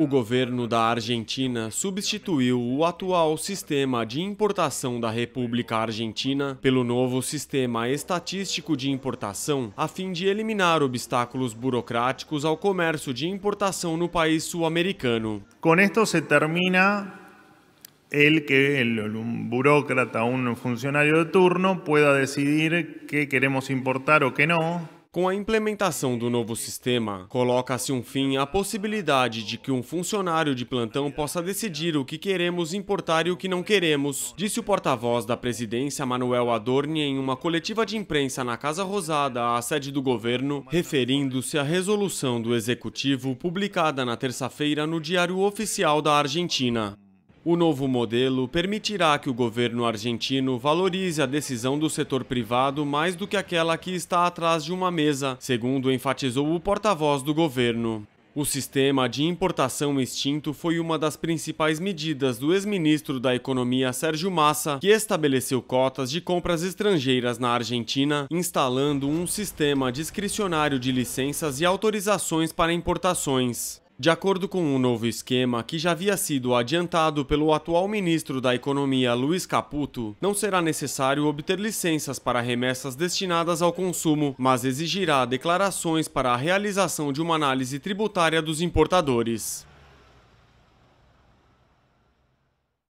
O governo da Argentina substituiu o atual sistema de importação da República Argentina pelo novo sistema estatístico de importação, a fim de eliminar obstáculos burocráticos ao comércio de importação no país sul-americano. Com isso se termina ele que um burócrata um funcionário de turno pueda decidir que queremos importar ou que não. Com a implementação do novo sistema, coloca-se um fim à possibilidade de que um funcionário de plantão possa decidir o que queremos importar e o que não queremos, disse o porta-voz da presidência Manuel Adorni em uma coletiva de imprensa na Casa Rosada, à sede do governo, referindo-se à resolução do executivo publicada na terça-feira no Diário Oficial da Argentina. O novo modelo permitirá que o governo argentino valorize a decisão do setor privado mais do que aquela que está atrás de uma mesa, segundo enfatizou o porta-voz do governo. O sistema de importação extinto foi uma das principais medidas do ex-ministro da Economia Sérgio Massa, que estabeleceu cotas de compras estrangeiras na Argentina, instalando um sistema discricionário de licenças e autorizações para importações. De acordo com o um novo esquema, que já havia sido adiantado pelo atual ministro da Economia, Luiz Caputo, não será necessário obter licenças para remessas destinadas ao consumo, mas exigirá declarações para a realização de uma análise tributária dos importadores.